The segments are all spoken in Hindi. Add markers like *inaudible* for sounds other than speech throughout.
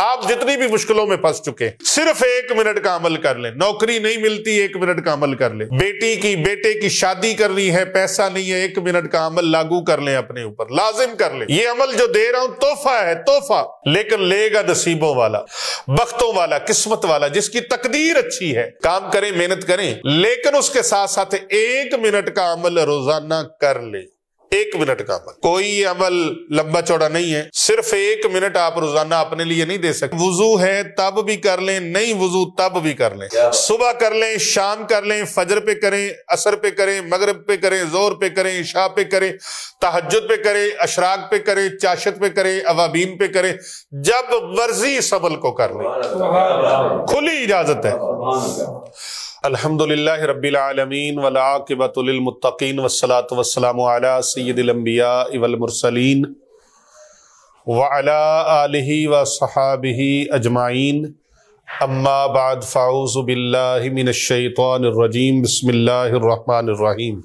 आप जितनी भी मुश्किलों में फंस चुके हैं सिर्फ एक मिनट का अमल कर लें नौकरी नहीं मिलती एक मिनट का अमल कर लें बेटी की बेटे की शादी करनी है पैसा नहीं है एक मिनट का अमल लागू कर लें अपने ऊपर लाजिम कर लें ये अमल जो दे रहा हूं तोहफा है तोहफा लेकिन लेगा नसीबों वाला बख्तों वाला किस्मत वाला जिसकी तकदीर अच्छी है काम करें मेहनत करें लेकिन उसके साथ साथ एक मिनट का अमल रोजाना कर ले एक मिनट का अमल कोई अमल लंबा चौड़ा नहीं है सिर्फ एक मिनट आप रोजाना अपने लिए नहीं दे सकते वजू है तब भी कर लें नहीं वजू तब भी कर लें सुबह कर लें शाम कर लें फजर पे करें असर पे करें मगरब पे करें जोर पे करें शाह पे करें तहजद पे करें अशराक पे करें चाशत पे करें अवाबीन पे करें जब मर्जी इस अमल को कर लें खुली इजाजत है अल्हम्दुलिल्लाह रब्बिल आलमीन अलहमदिल्ला रबीआलमीन वलाकबतमतकीन वसलात वसलाम सैदम्बिया इवलमरसलिन वला व सहाबी अजमाईन अम्मा बाद फाऊज़ु मिनश शैतानिर रजीम बिस्मिल्लाहिर रहमानिर रहीम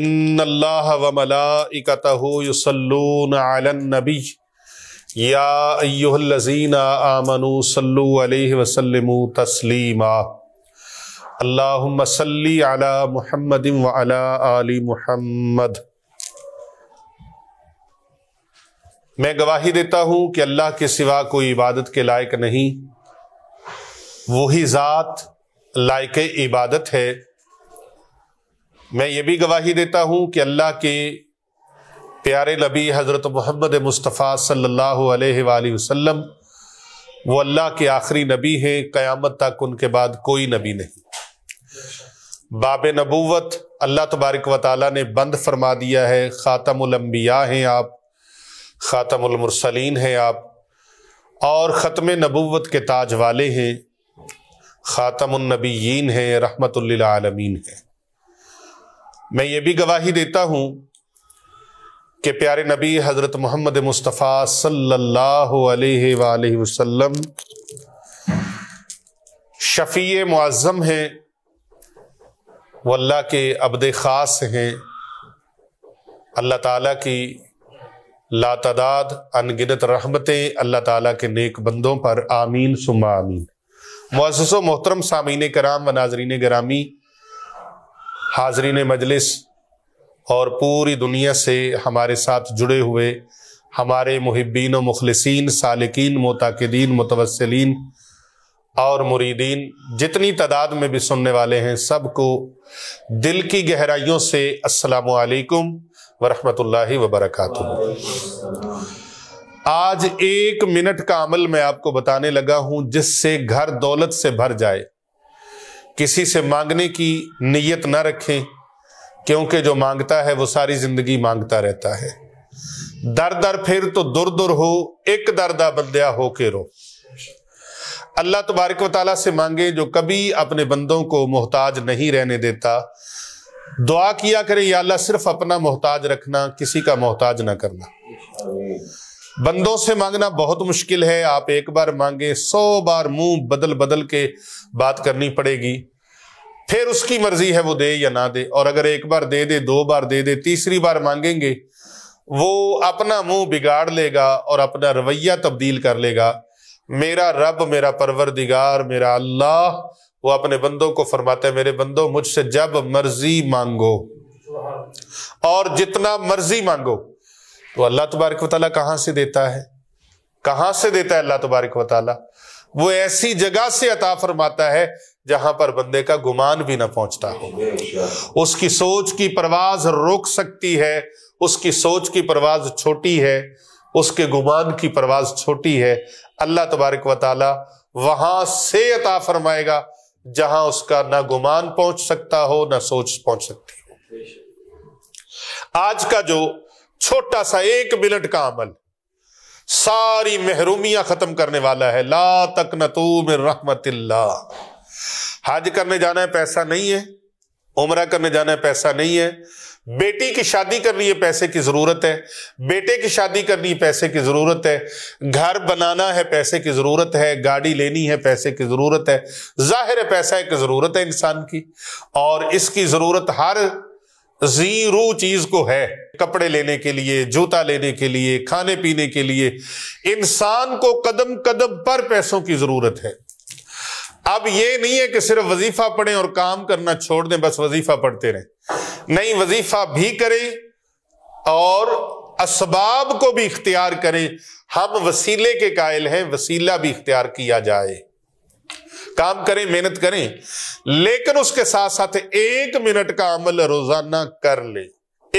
इन्नल्लाहा व मलाइकातुहु यसलून अलन नबी याजीना तस्लीमा मुहम्मद मैं गवाही देता हूं कि अल्लाह के सिवा कोई इबादत के लायक नहीं वही ज़ात लायक इबादत है मैं ये भी गवाही देता हूं कि अल्लाह के प्यारे नबी हज़रत मोहम्मद मुस्तफ़ा सल्लल्लाहु अलैहि वसल्लम वो अल्लाह के आखिरी नबी हैं क़यामत तक उनके बाद कोई नबी नहीं बाब नबूवत अल्लाह तबारक व ताली ने बंद फरमा दिया है ख़ातमबिया हैं आप ख़ातमसलिन हैं आप और ख़त्म नबूवत के ताज वाले हैं ख़ातमनबीन हैं रहमतुल्लामीन हैं मैं ये भी गवाही देता हूँ कि प्यारे नबी हज़रत मोहम्मद मुस्तफ़ा सल्लल्लाहु अलैहि वसल्लम शफ़ी मुआज़म हैं वो अल्लाह के अबद ख़ास हैं अल्लाह ताला की लातदाद अनगिनत रहमतें अल्लाह ताला के नेक बंदों पर आमीन सुमा आमीन मुआसस मोहतरम सामीन कराम व नाजरीन ग्रामी हाजरीन मजलिस और पूरी दुनिया से हमारे साथ जुड़े हुए हमारे मुहिबीन व मुखलसिन सालकिन मोताकदीन मुतवसलिन और मुरीदीन जितनी तादाद में भी सुनने वाले हैं सबको दिल की गहराइयों से अस्सलाम वरहमतुल्लि वबरक आज एक मिनट का अमल मैं आपको बताने लगा हूं जिससे घर दौलत से भर जाए किसी से मांगने की नीयत ना रखें क्योंकि जो मांगता है वो सारी जिंदगी मांगता रहता है दर दर फिर तो दुर दुर हो एक दर दा बंदया हो के रो अल्लाह तबारक वाली से मांगे जो कभी अपने बंदों को मोहताज नहीं रहने देता दुआ किया करें या अल्लाह सिर्फ अपना मोहताज रखना किसी का मोहताज ना करना बंदों से मांगना बहुत मुश्किल है आप एक बार मांगे सौ बार मुंह बदल बदल के बात करनी पड़ेगी फिर उसकी मर्जी है वो दे या ना दे और अगर एक बार दे दे दो बार दे दे तीसरी बार मांगेंगे वो अपना मुंह बिगाड़ लेगा और अपना रवैया तब्दील कर लेगा मेरा रब मेरा परवरदिगार मेरा अल्लाह वो अपने बंदों को फरमाते मेरे बंदो मुझसे जब मर्जी मांगो और जितना मर्जी मांगो तो अल्लाह तबारक वाली कहाँ से देता है कहाँ से देता है अल्लाह तबारक वाली वो ऐसी जगह से अता फरमाता है जहां पर बंदे का गुमान भी ना पहुंचता हो उसकी सोच की परवाज रोक सकती है उसकी सोच की परवाज छोटी है उसके गुमान की परवाज छोटी है अल्लाह तबारक वाली वहां से अता फरमाएगा जहां उसका ना गुमान पहुंच सकता हो ना सोच पहुंच सकती हो आज का जो छोटा सा एक मिनट का अमल सारी महरूमियां खत्म करने वाला है ला तक नतूम रहमतिल्ला हज करने जाना है पैसा नहीं है उमरा करने जाना है पैसा नहीं है बेटी की शादी करनी है पैसे की जरूरत है बेटे की शादी करनी है पैसे की जरूरत है घर बनाना है पैसे की जरूरत है गाड़ी लेनी है पैसे की जरूरत है जाहिर है पैसा एक जरूरत है इंसान की और इसकी जरूरत हर जी रू चीज को है कपड़े लेने के लिए जूता लेने के लिए खाने पीने के लिए इंसान को कदम कदम पर पैसों की जरूरत है अब ये नहीं है कि सिर्फ वजीफा पढ़ें और काम करना छोड़ दें बस वजीफा पढ़ते रहें नहीं वजीफा भी करें और असबाब को भी इख्तियार करें हम वसीले के कायल हैं वसीला भी इख्तियार किया जाए काम करें मेहनत करें लेकिन उसके साथ साथ एक मिनट का अमल रोजाना कर ले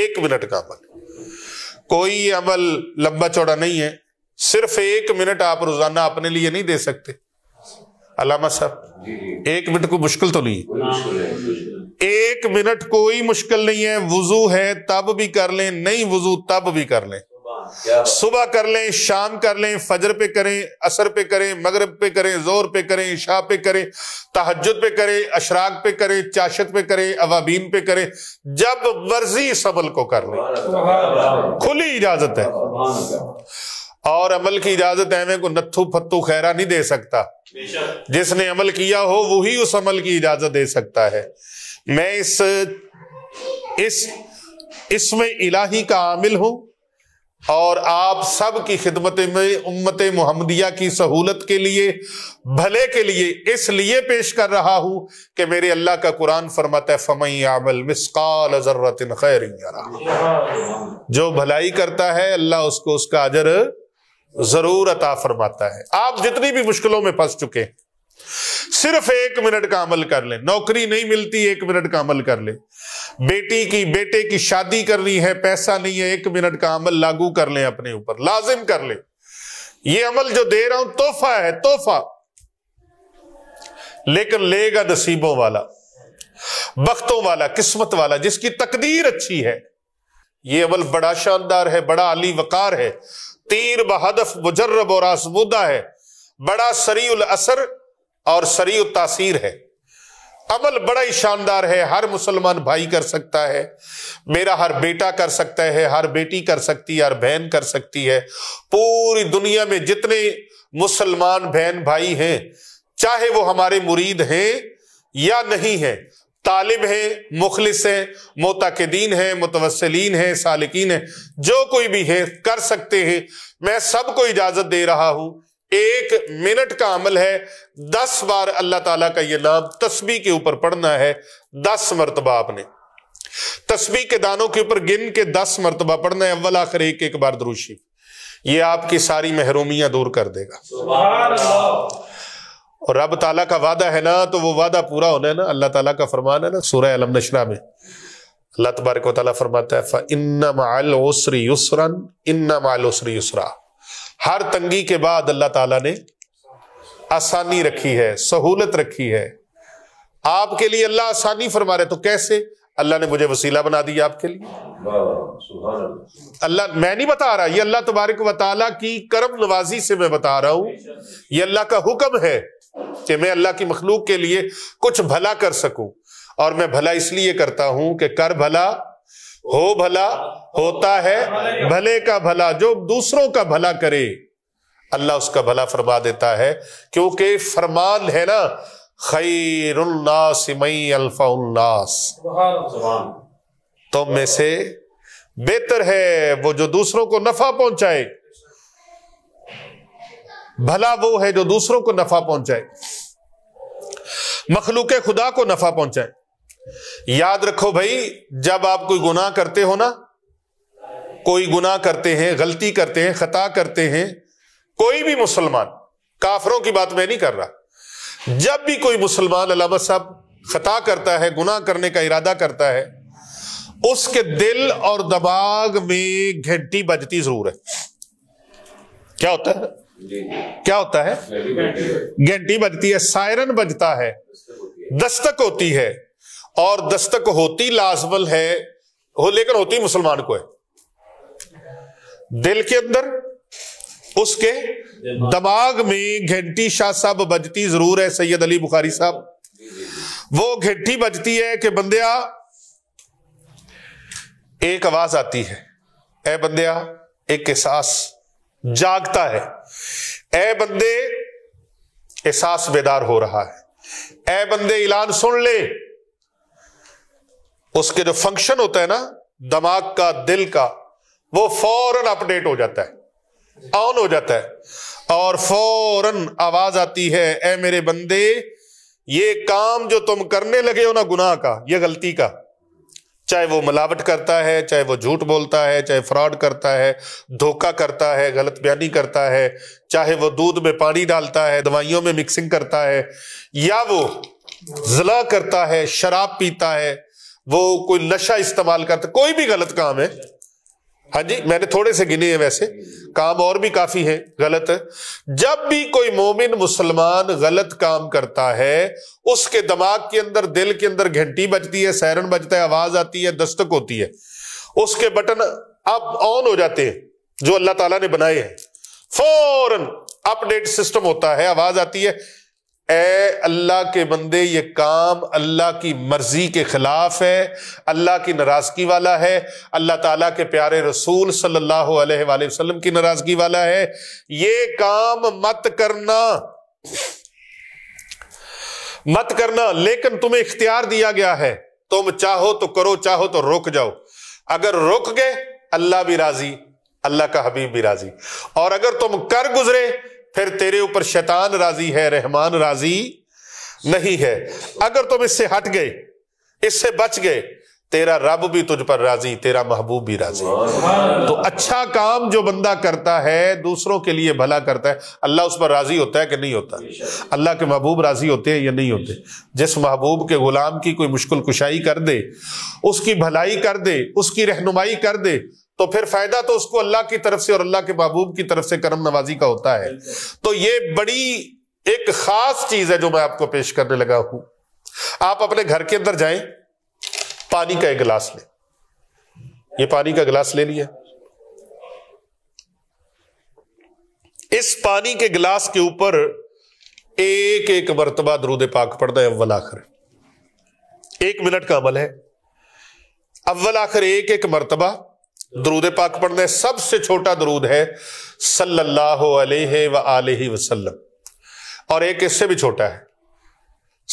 एक मिनट का अमल कोई अमल लंबा चौड़ा नहीं है सिर्फ एक मिनट आप रोजाना अपने लिए नहीं दे सकते अलामा साहब एक मिनट को मुश्किल तो नहीं एक मिनट कोई मुश्किल नहीं है वजू है तब भी कर लें नहीं वजू तब भी कर लें सुबह कर लें शाम कर लें फजर पे करें असर पे करें मगरब पे करें जोर पे करें शाह पे करें तहजद पे करें अशराक पे करें चाशत पे करें अवाबीन पे करें जब मर्जी सबल को कर लें खुली इजाजत है और अमल की इजाजत अहमे को नत्थु फत्तू खैरा नहीं दे सकता जिसने अमल किया हो वही उस अमल की इजाजत दे सकता है मैं इस इस इसमें इलाही का आमिल हूं और आप सब की खिदमत में उम्मत मोहम्मदिया की सहूलत के लिए भले के लिए इसलिए पेश कर रहा हूं कि मेरे अल्लाह का कुरान फरमाता है फमई आमल मिसकाल जर्रतिन जो भलाई करता है अल्लाह उसको उसका अजर जरूर अता फरमाता है आप जितनी भी मुश्किलों में फंस चुके हैं सिर्फ एक मिनट का अमल कर ले नौकरी नहीं मिलती एक मिनट का अमल कर ले बेटी की बेटे की शादी करनी है पैसा नहीं है एक मिनट का अमल लागू कर ले अपने ऊपर लाजिम कर ले ये अमल जो दे रहा हूं तोहफा है तोहफा लेकिन लेगा नसीबों वाला बख्तों वाला किस्मत वाला जिसकी तकदीर अच्छी है ये अमल बड़ा शानदार है बड़ा अली वकार है तीर बहदफ मुजर्रब और आसमुदा है बड़ा सरील असर और सरी तासीर है अमल बड़ा ही शानदार है हर मुसलमान भाई कर सकता है मेरा हर बेटा कर सकता है हर बेटी कर सकती है हर बहन कर सकती है पूरी दुनिया में जितने मुसलमान बहन भाई हैं चाहे वो हमारे मुरीद हैं या नहीं है तालिब है मुखलिस है मोतकदीन है मुतवसलिन है सालिकीन है जो कोई भी है कर सकते हैं मैं सबको इजाजत दे रहा हूं एक मिनट का अमल है दस बार अल्लाह ताला का ये नाम तस्बी के ऊपर पढ़ना है दस मरतबा आपने तस्बी के दानों के ऊपर गिन के दस मरतबा पढ़ना है अव्वल आखिर एक एक बार दुरुशी ये आपकी सारी महरूमियां दूर कर देगा और रब ताला का वादा है ना तो वो वादा पूरा होना है ना अल्लाह ताला का फरमान है ना सूर्य अलम नशरा में अल्लाह तबारक फरमाता है इन्ना माल युसरन इन्ना माल युसरा हर तंगी के बाद अल्लाह ताला ने आसानी रखी है सहूलत रखी है आपके लिए अल्लाह आसानी फरमा रहे तो कैसे अल्लाह ने मुझे वसीला बना दिया आपके लिए अल्लाह मैं नहीं बता रहा ये अल्लाह तबारक वाली की करम नवाजी से मैं बता रहा हूं ये अल्लाह का हुक्म है कि मैं अल्लाह की मखलूक के लिए कुछ भला कर सकूं और मैं भला इसलिए करता हूं कि कर भला हो भला होता है भले का भला जो दूसरों का भला करे अल्लाह उसका भला फरमा देता है क्योंकि फरमान है ना खैर खैरुल्लास मई उल्लास तुम में से बेहतर है वो जो दूसरों को नफा पहुंचाए भला वो है जो दूसरों को नफा पहुंचाए मखलूक खुदा को नफा पहुंचाए याद रखो भाई जब आप कोई गुनाह करते हो ना कोई गुनाह करते हैं गलती करते हैं खता करते हैं कोई भी मुसलमान काफरों की बात मैं नहीं कर रहा जब भी कोई मुसलमान अलामा साहब खता करता है गुनाह करने का इरादा करता है उसके दिल और दबाग में घंटी बजती जरूर है क्या होता है क्या होता है घंटी बजती है सायरन बजता है दस्तक होती है और दस्तक होती लाजमल है हो लेकर होती मुसलमान को है दिल के अंदर उसके दिमाग में घंटी शाह साहब बजती जरूर है सैयद अली बुखारी साहब वो घंटी बजती है कि बंदिया एक आवाज आती है ए बंदिया एक एहसास जागता है ए बंदे एहसास बेदार हो रहा है ए बंदे ऐलान सुन ले उसके जो फंक्शन होता है ना दिमाग का दिल का वो फौरन अपडेट हो जाता है ऑन हो जाता है और फौरन आवाज आती है ए मेरे बंदे ये काम जो तुम करने लगे हो ना गुनाह का ये गलती का चाहे वो मिलावट करता है चाहे वो झूठ बोलता है चाहे फ्रॉड करता है धोखा करता है गलत बयानी करता है चाहे वो दूध में पानी डालता है दवाइयों में मिक्सिंग करता है या वो जला करता है शराब पीता है वो कोई नशा इस्तेमाल करता कोई भी गलत काम है हाँ जी मैंने थोड़े से गिने हैं वैसे काम और भी काफी हैं गलत है जब भी कोई मोमिन मुसलमान गलत काम करता है उसके दिमाग के अंदर दिल के अंदर घंटी बजती है सैरन बजता है आवाज आती है दस्तक होती है उसके बटन अब ऑन हो जाते हैं जो अल्लाह ताला ने बनाए हैं फौरन अपडेट सिस्टम होता है आवाज आती है ए अल्लाह के बंदे ये काम अल्लाह की मर्जी के खिलाफ है अल्लाह की नाराजगी वाला है अल्लाह ताला के प्यारे रसूल सल्लल्लाहु अलैहि वसल्लम की नाराजगी वाला है ये काम मत करना मत करना लेकिन तुम्हें इख्तियार दिया गया है तुम चाहो तो करो चाहो तो रुक जाओ अगर रुक गए अल्लाह भी राजी अल्लाह का हबीब भी राजी और अगर तुम कर गुजरे फिर तेरे ऊपर शैतान राजी है रहमान राजी नहीं है अगर तुम इससे हट गए इससे बच गए तेरा रब भी तुझ पर राजी तेरा महबूब भी राजी तो अच्छा काम जो बंदा करता है दूसरों के लिए भला करता है अल्लाह उस पर राजी होता है कि नहीं होता अल्लाह के महबूब राजी होते हैं या नहीं होते जिस महबूब के गुलाम की कोई मुश्किल कुशाई कर दे उसकी भलाई कर दे उसकी रहनुमाई कर दे तो फिर फायदा तो उसको अल्लाह की तरफ से और अल्लाह के महबूब की तरफ से करम नवाजी का होता है तो ये बड़ी एक खास चीज है जो मैं आपको पेश करने लगा हूं आप अपने घर के अंदर जाए पानी का एक गिलास ले ये पानी का गिलास ले लिया इस पानी के गिलास के ऊपर एक एक मरतबा दरूद पाक पड़ता है अव्वल आखिर एक मिनट का अमल है अव्वल आखिर एक एक मरतबा दरूद पाक पढ़ने सबसे छोटा दरूद है सल्लल्लाहु अलैहि व वसल्लम और एक इससे भी छोटा है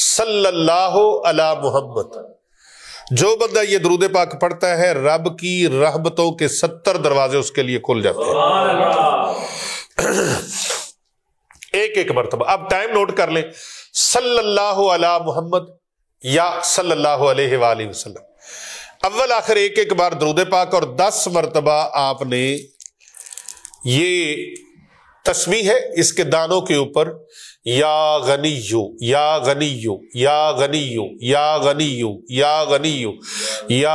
सल्लल्लाहु अला मोहम्मद जो बंदा ये दरूद पाक पढ़ता है रब की रहमतों के सत्तर दरवाजे उसके लिए खुल जाते हैं *clears throat* एक एक मरतबा अब टाइम नोट कर लें सल्लल्लाहु अला मोहम्मद या सल्लल्लाहु अलैहि वसल्लम अव्वल आखिर एक एक बार दरूद पाक और दस मरतबा आपने ये तस्वी है इसके दानों के ऊपर या गनी यू या गनी यू या गनी यू या गनी यू या गनी यू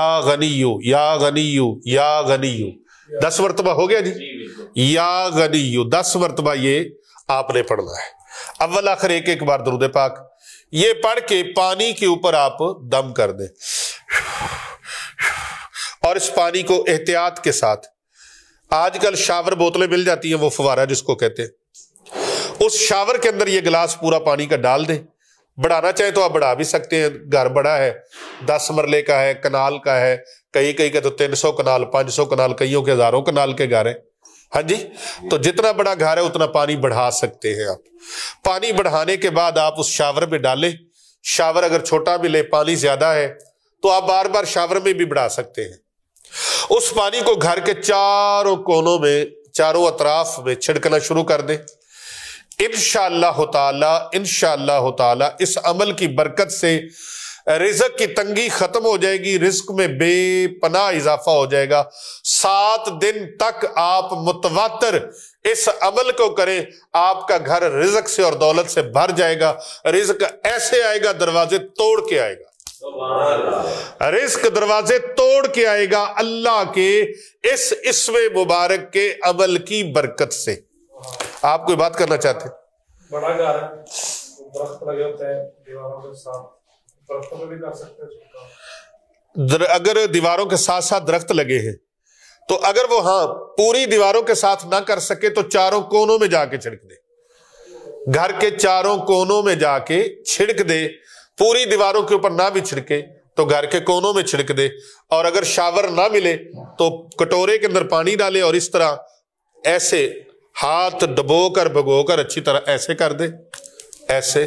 या गनी यू या गनी यू या गनी यू दस मरतबा हो गया जी या गनी यू दस मरतबा ये आपने पढ़ना है अव्वल आखिर एक एक बार दरूद पाक ये पढ़ के पानी के ऊपर आप दम कर दें और इस पानी को एहतियात के साथ आजकल शावर बोतलें मिल जाती हैं वो फवारा जिसको कहते हैं उस शावर के अंदर ये गिलास पूरा पानी का डाल दें बढ़ाना चाहे तो आप बढ़ा भी सकते हैं घर बड़ा है दस मरले का है कनाल का है कई कई का तो तीन सौ कनाल पांच सौ कनाल कईयों के हजारों कनाल के घर है हाँ जी तो जितना बड़ा घर है उतना पानी बढ़ा सकते हैं आप पानी बढ़ाने के बाद आप उस शावर में डालें शावर अगर छोटा भी ले पानी ज्यादा है तो आप बार बार शावर में भी बढ़ा सकते हैं उस पानी को घर के चारों कोनों में चारों अतराफ में छिड़कना शुरू कर दे इन ताला इन ताला इस अमल की बरकत से रिजक की तंगी खत्म हो जाएगी रिस्क में बेपनाह इजाफा हो जाएगा सात दिन तक आप मुतवातर इस अमल को करें आपका घर रिजक से और दौलत से भर जाएगा रिजक ऐसे आएगा दरवाजे तोड़ के आएगा रिस्क दरवाजे तोड़ के आएगा अल्लाह के इस इसवे मुबारक के अमल की बरकत से आप कोई बात करना चाहते बड़ा घर हैं दर, अगर दीवारों के साथ साथ दरख्त लगे हैं तो अगर वो हाँ पूरी दीवारों के साथ ना कर सके तो चारों कोनों में जाके छिड़क दे घर के चारों कोनों में जाके छिड़क दे पूरी दीवारों के ऊपर ना भी छिड़के तो घर के कोनों में छिड़क दे और अगर शावर ना मिले तो कटोरे के अंदर पानी डाले और इस तरह ऐसे हाथ डबो कर भगो कर अच्छी तरह ऐसे कर दे ऐसे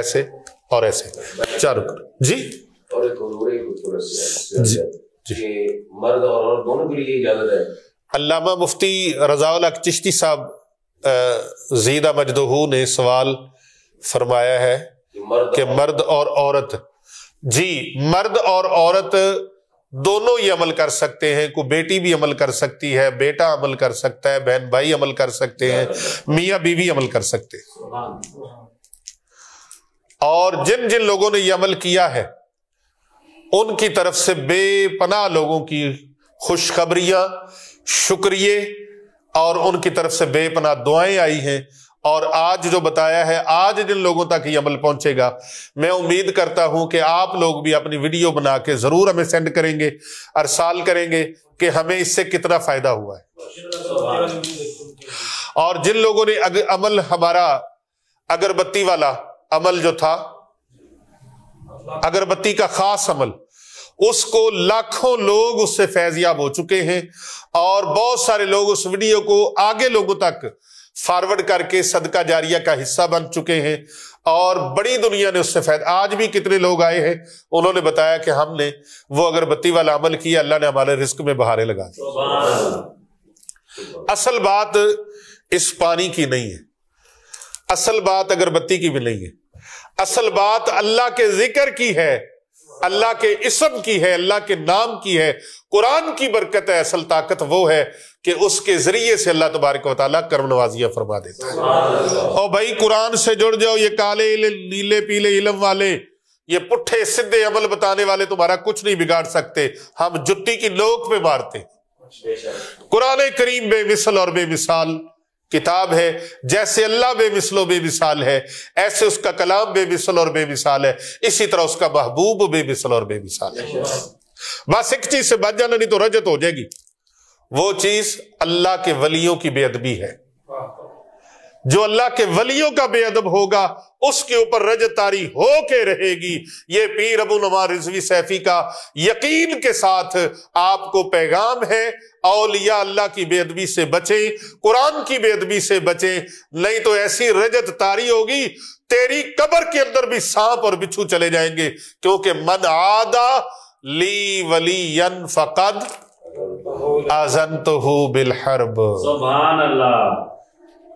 ऐसे और ऐसे चारों कर जी और जी जी मर्द और दोनों के लिए इजाजत है मुफ्ती रजाउल चिश्ती साहब जीदा मजदहू ने सवाल फरमाया है मर्द मर्द और औरत जी मर्द और औरत दोनों ही अमल कर सकते हैं को बेटी भी अमल कर सकती है बेटा अमल कर सकता है बहन भाई अमल कर सकते हैं मियाँ बीवी अमल कर सकते हैं और जिन जिन लोगों ने यह अमल किया है उनकी तरफ से बेपना लोगों की खुशखबरियां शुक्रिय और उनकी तरफ से बेपना दुआएं आई हैं और आज जो बताया है आज जिन लोगों तक ये अमल पहुंचेगा मैं उम्मीद करता हूं कि आप लोग भी अपनी वीडियो बना के जरूर हमें सेंड करेंगे और साल करेंगे कि हमें इससे कितना फायदा हुआ है और जिन लोगों ने अग, अमल हमारा अगरबत्ती वाला अमल जो था अगरबत्ती का खास अमल उसको लाखों लोग उससे फैजियाब हो चुके हैं और बहुत सारे लोग उस वीडियो को आगे लोगों तक फॉरवर्ड करके सदका जारिया का हिस्सा बन चुके हैं और बड़ी दुनिया ने उससे फायदा आज भी कितने लोग आए हैं उन्होंने बताया कि हमने वो अगरबत्ती वाला अमल किया अल्लाह ने हमारे रिस्क में बहारे लगा दी असल बात इस पानी की नहीं है असल बात अगरबत्ती की भी नहीं है असल बात अल्लाह के जिक्र की है अल्लाह के इसम की है अल्लाह के नाम की है कुरान की बरकत है असल ताकत वो है कि उसके जरिए से अल्लाह तबारक वाली कर्म नवाजिया फरमा देता है और भाई कुरान से जुड़ जाओ ये काले नीले पीले इलम वाले ये पुठे सिद्धे अमल बताने वाले तुम्हारा कुछ नहीं बिगाड़ सकते हम जुत्ती की नोक पे मारते कुरान करीम बेमिसल और बेमिसाल किताब है जैसे अल्लाह बेमिसलो बेमिसाल है ऐसे उसका कलाम बेमिसल और बेमिसाल है इसी तरह उसका महबूब बेमिसल और बेमिसाल है बस एक चीज से बच जाना नहीं तो रजत हो जाएगी वो चीज अल्लाह के वलियों की बेअदबी है जो अल्लाह के वलियों का बेअदब होगा उसके ऊपर रजतारी हो के रहेगी ये पीर अबू नमा रिजवी सैफी का यकीन के साथ आपको पैगाम है औलिया अल्लाह की बेअदबी से बचें कुरान की बेअदबी से बचें नहीं तो ऐसी रजत तारी होगी तेरी कबर के अंदर भी सांप और बिच्छू चले जाएंगे क्योंकि मन आदा ली वली फकद आजन तो बिलहरब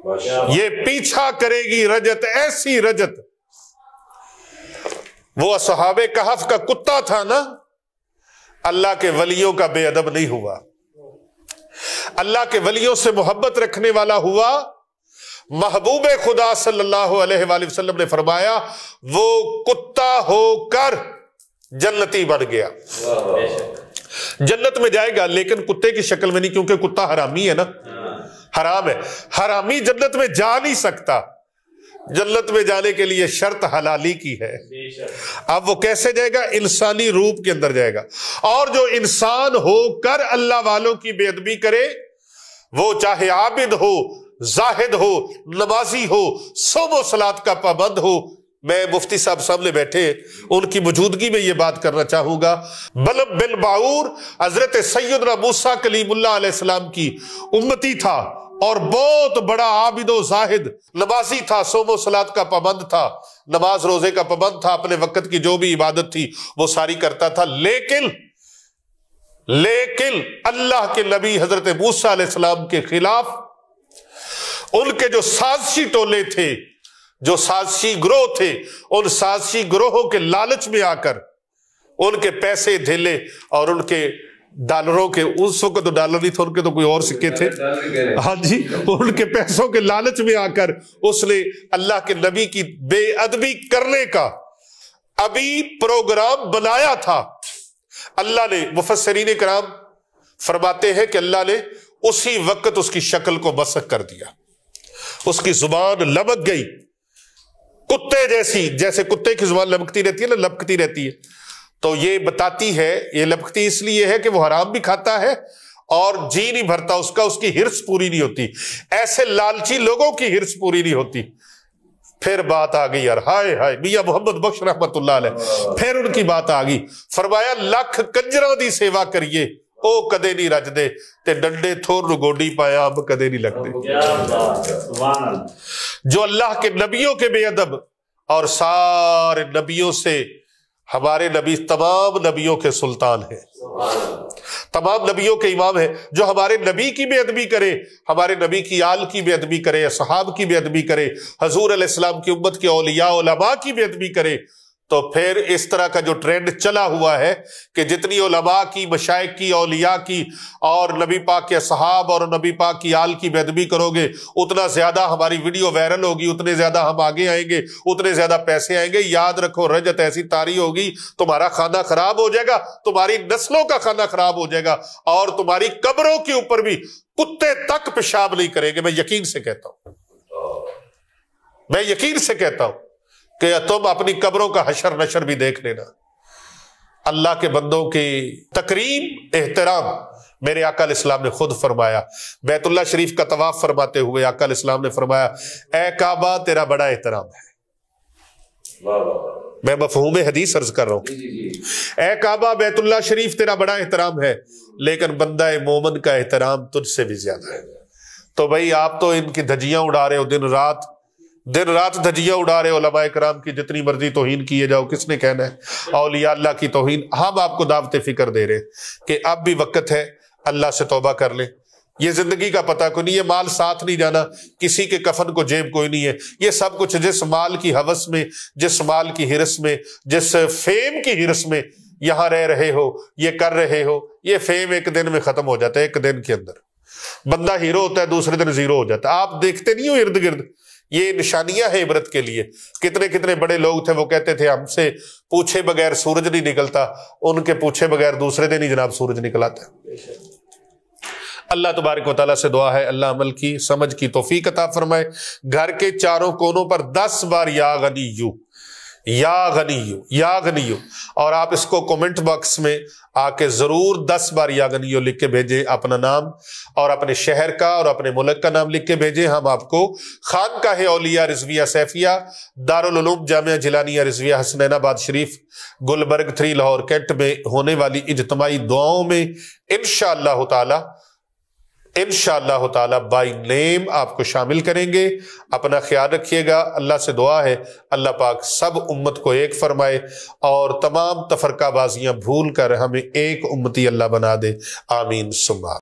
ये पीछा करेगी रजत ऐसी रजत वो असहाब कहफ का कुत्ता था ना अल्लाह के वलियों का बेअदब नहीं हुआ अल्लाह के वलियों से मोहब्बत रखने वाला हुआ महबूब खुदा सल्लल्लाहु अलैहि वसल्लम ने फरमाया वो कुत्ता होकर जन्नती बन गया जन्नत में जाएगा लेकिन कुत्ते की शक्ल में नहीं क्योंकि कुत्ता हरामी है ना हाँ। हराम है हरामी जन्नत में जा नहीं सकता जन्नत में जाने के लिए शर्त हलाली की है अब वो कैसे जाएगा इंसानी रूप के अंदर जाएगा और जो इंसान होकर अल्लाह वालों की बेदबी करे वो चाहे आबिद हो जाहिद हो नमाजी हो सोबो सलाद का पाबंद हो मैं मुफ्ती साहब सामने बैठे उनकी मौजूदगी में ये बात करना चाहूंगा बलब बिन बाऊर हजरत सैद मूसा कलीमुल्लाम की उम्मती था और बहुत बड़ा आबिदो जाहिद नमाजी था सोमो सलाद का पाबंद था नमाज रोजे का पाबंद था अपने वक्त की जो भी इबादत थी वो सारी करता था लेकिन लेकिन अल्लाह के नबी हजरत मूसा के खिलाफ उनके जो साजशी टोले थे जो साजशी ग्रोह थे उन साजसी ग्रोहों के लालच में आकर उनके पैसे ढेले और उनके डॉलरों के उस वक्त तो डॉलर नहीं थे उनके तो कोई और सिक्के थे हाँ जी उनके पैसों के लालच में आकर उसने अल्लाह के नबी की बेअदबी करने का अभी प्रोग्राम बनाया था अल्लाह ने मुफसरीन कराम फरमाते हैं कि अल्लाह ने उसी वक्त उसकी शक्ल को बसक कर दिया उसकी जुबान लबक गई कुत्ते जैसी जैसे कुत्ते की जुबान लपकती रहती है ना लपकती रहती है तो ये बताती है ये लपकती इसलिए है कि वो हराम भी खाता है और जी नहीं भरता उसका उसकी हिरस पूरी नहीं होती ऐसे लालची लोगों की हिरस पूरी नहीं होती फिर बात आ गई यार हाय हाय मिया मोहम्मद बख्श रहमत फिर उनकी बात आ गई फरमाया लख कंजरों की सेवा करिए ਉਹ ਕਦੇ ਨਹੀਂ ਰੱਜਦੇ ਤੇ ਡੰਡੇ ਥੋਰ ਨੂੰ ਗੋਡੀ ਪਾਇਆ ਅਬ ਕਦੇ नहीं लगते जो अल्लाह के नबियों के बेअदब और सारे नबियों से हमारे नबी तमाम नबियों के सुल्तान है तमाम नबियों के इमाम है जो हमारे नबी की बेअदबी करे हमारे नबी की आल की बेअदबी करे सहाब की बेअदबी करे हजूर अलैहिस्सलाम की उम्मत के औलिया की बेअदबी करे तो फिर इस तरह का जो ट्रेंड चला हुआ है कि जितनी ओलबा की मशाइ की अलिया की और नबी पाक के सहाब और नबी पाक की आल की बेदबी करोगे उतना ज़्यादा हमारी वीडियो वायरल होगी उतने ज़्यादा हम आगे आएंगे उतने ज़्यादा पैसे आएंगे याद रखो रजत ऐसी तारी होगी तुम्हारा खाना खराब हो जाएगा तुम्हारी नस्लों का खाना खराब हो जाएगा और तुम्हारी कब्रों के ऊपर भी कुत्ते तक पेशाब नहीं करेंगे मैं यकीन से कहता हूं मैं यकीन से कहता हूं कि तुम अपनी कब्रों का हशर नशर भी देख लेना अल्लाह के बंदों की तकरीम एहतराम मेरे अकल इस्लाम ने खुद फरमाया बैतुल्ला शरीफ का तवाफ फरमाते हुए अकल इस्लाम ने फरमाया ए काबा तेरा बड़ा एहतराम है मैं मफहूम हदीस अर्ज कर रहा हूं ए काबा बैतुल्ला शरीफ तेरा बड़ा एहतराम है लेकिन बंदा मोमन का एहतराम तुझसे भी ज्यादा है तो भाई आप तो इनकी धजियां उड़ा रहे हो दिन रात दिन रात धजिया उड़ा रहे ओलमा कराम की जितनी मर्जी तोहन किए जाओ किसने कहना है अलिया अल्लाह की तोहन हम आपको दावत फिक्र दे रहे हैं कि अब भी वक्त है अल्लाह से तोबा कर ले ये जिंदगी का पता कोई नहीं ये माल साथ नहीं जाना किसी के कफन को जेब कोई नहीं है ये सब कुछ जिस माल की हवस में जिस माल की हिरस में जिस फेम की हिरस में यहां रह रहे हो ये कर रहे हो ये फेम एक दिन में खत्म हो जाता है एक दिन के अंदर बंदा हीरो होता है दूसरे दिन जीरो हो जाता है आप देखते नहीं हो इर्द गिर्द ये निशानियां हैं इबरत के लिए कितने कितने बड़े लोग थे वो कहते थे हमसे पूछे बगैर सूरज नहीं निकलता उनके पूछे बगैर दूसरे दिन ही जनाब सूरज निकलाता अल्लाह तबारक वाली से दुआ है अल्लाह अमल की समझ की तोफ़ी कता फरमाए घर के चारों कोनों पर दस बार या गनी यू या गनियो या गनियो और आप इसको कमेंट बॉक्स में आके जरूर दस बार या गनियो लिख के भेजें अपना नाम और अपने शहर का और अपने मुल्क का नाम लिख के भेजें हम आपको खान का है ओलिया रिजविया सैफिया दारुलूम जामिया जिलानिया रिजविया हसनैनाबाद शरीफ गुलबर्ग थ्री लाहौर कैट में होने वाली इजतमाही दुआओं में इन शाह इन शह बाई नेम आपको शामिल करेंगे अपना ख्याल रखिएगा अल्लाह से दुआ है अल्लाह पाक सब उम्मत को एक फरमाए और तमाम तफरकाबाजियाँ भूल कर हमें एक उम्मती अल्लाह बना दे आमीन सुबह